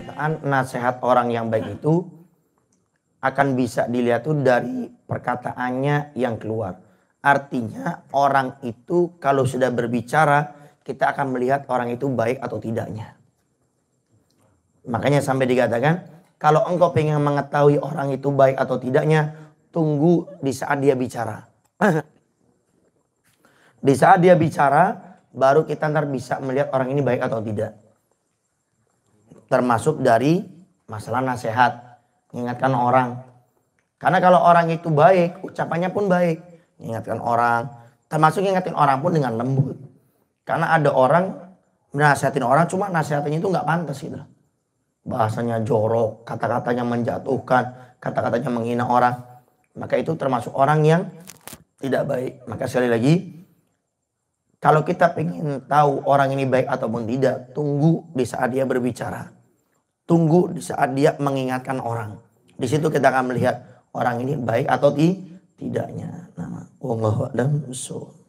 perkataan nasihat orang yang baik itu akan bisa dilihat tuh dari perkataannya yang keluar. Artinya orang itu kalau sudah berbicara kita akan melihat orang itu baik atau tidaknya. Makanya sampai dikatakan kalau engkau pengen mengetahui orang itu baik atau tidaknya tunggu di saat dia bicara. di saat dia bicara baru kita ntar bisa melihat orang ini baik atau tidak termasuk dari masalah nasihat, mengingatkan orang. Karena kalau orang itu baik, ucapannya pun baik, mengingatkan orang, termasuk ingatin orang pun dengan lembut. Karena ada orang menasihatin orang, cuma nasihatnya itu nggak pantas gitu. Bahasanya jorok, kata-katanya menjatuhkan, kata-katanya menghina orang. Maka itu termasuk orang yang tidak baik. Maka sekali lagi, kalau kita ingin tahu orang ini baik ataupun tidak, tunggu di saat dia berbicara. Tunggu di saat dia mengingatkan orang. Di situ kita akan melihat orang ini baik atau ti tidaknya. Nah, wallahu a'lam